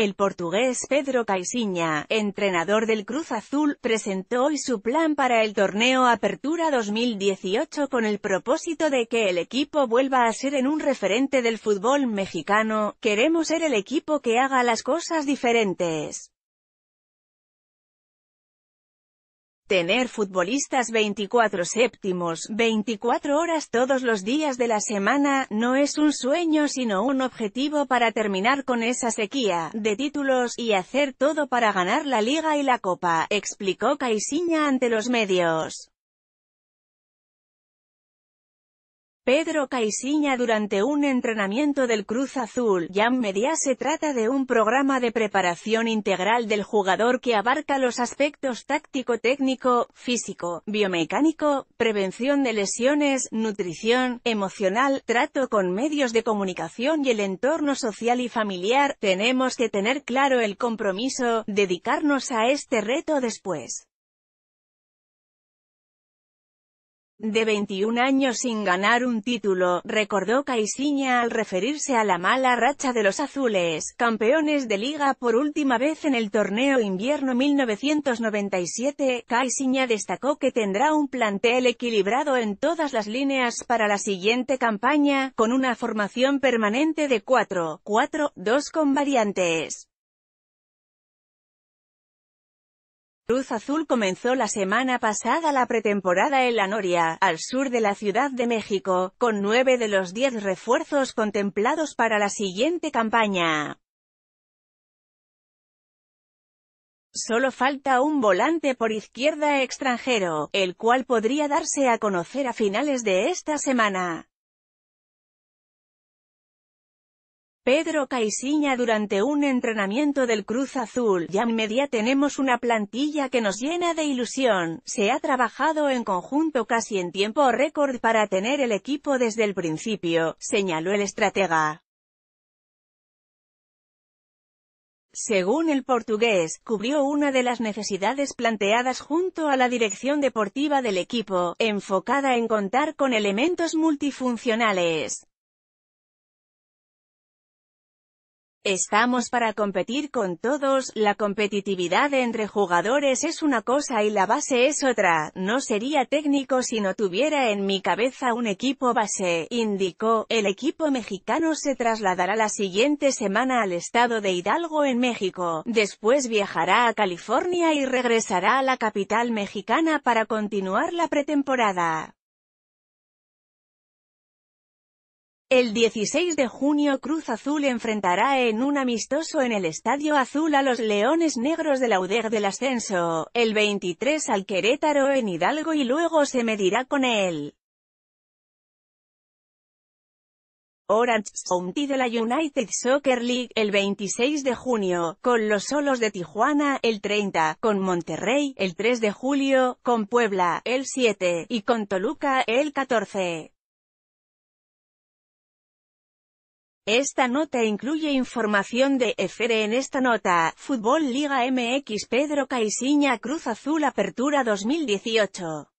El portugués Pedro Caixinha, entrenador del Cruz Azul, presentó hoy su plan para el torneo Apertura 2018 con el propósito de que el equipo vuelva a ser en un referente del fútbol mexicano, queremos ser el equipo que haga las cosas diferentes. Tener futbolistas 24 séptimos, 24 horas todos los días de la semana, no es un sueño sino un objetivo para terminar con esa sequía de títulos y hacer todo para ganar la Liga y la Copa, explicó Caixinha ante los medios. Pedro Caixinha durante un entrenamiento del Cruz Azul. Jam Media se trata de un programa de preparación integral del jugador que abarca los aspectos táctico-técnico, físico, biomecánico, prevención de lesiones, nutrición, emocional, trato con medios de comunicación y el entorno social y familiar. Tenemos que tener claro el compromiso, dedicarnos a este reto después. de 21 años sin ganar un título, recordó Caixinha al referirse a la mala racha de los azules, campeones de liga por última vez en el torneo invierno 1997. Caixinha destacó que tendrá un plantel equilibrado en todas las líneas para la siguiente campaña, con una formación permanente de 4-4-2 con variantes. Cruz Azul comenzó la semana pasada la pretemporada en La Noria, al sur de la Ciudad de México, con nueve de los diez refuerzos contemplados para la siguiente campaña. Solo falta un volante por izquierda extranjero, el cual podría darse a conocer a finales de esta semana. Pedro Caixinha durante un entrenamiento del Cruz Azul, ya en media tenemos una plantilla que nos llena de ilusión, se ha trabajado en conjunto casi en tiempo récord para tener el equipo desde el principio, señaló el estratega. Según el portugués, cubrió una de las necesidades planteadas junto a la dirección deportiva del equipo, enfocada en contar con elementos multifuncionales. Estamos para competir con todos, la competitividad entre jugadores es una cosa y la base es otra, no sería técnico si no tuviera en mi cabeza un equipo base, indicó. El equipo mexicano se trasladará la siguiente semana al estado de Hidalgo en México, después viajará a California y regresará a la capital mexicana para continuar la pretemporada. El 16 de junio Cruz Azul enfrentará en un amistoso en el Estadio Azul a los Leones Negros de la UdeG del Ascenso, el 23 al Querétaro en Hidalgo y luego se medirá con él. Orange County de la United Soccer League el 26 de junio, con los Solos de Tijuana el 30, con Monterrey el 3 de julio, con Puebla el 7 y con Toluca el 14. Esta nota incluye información de EFERE en esta nota, Fútbol Liga MX Pedro Caixinha Cruz Azul Apertura 2018.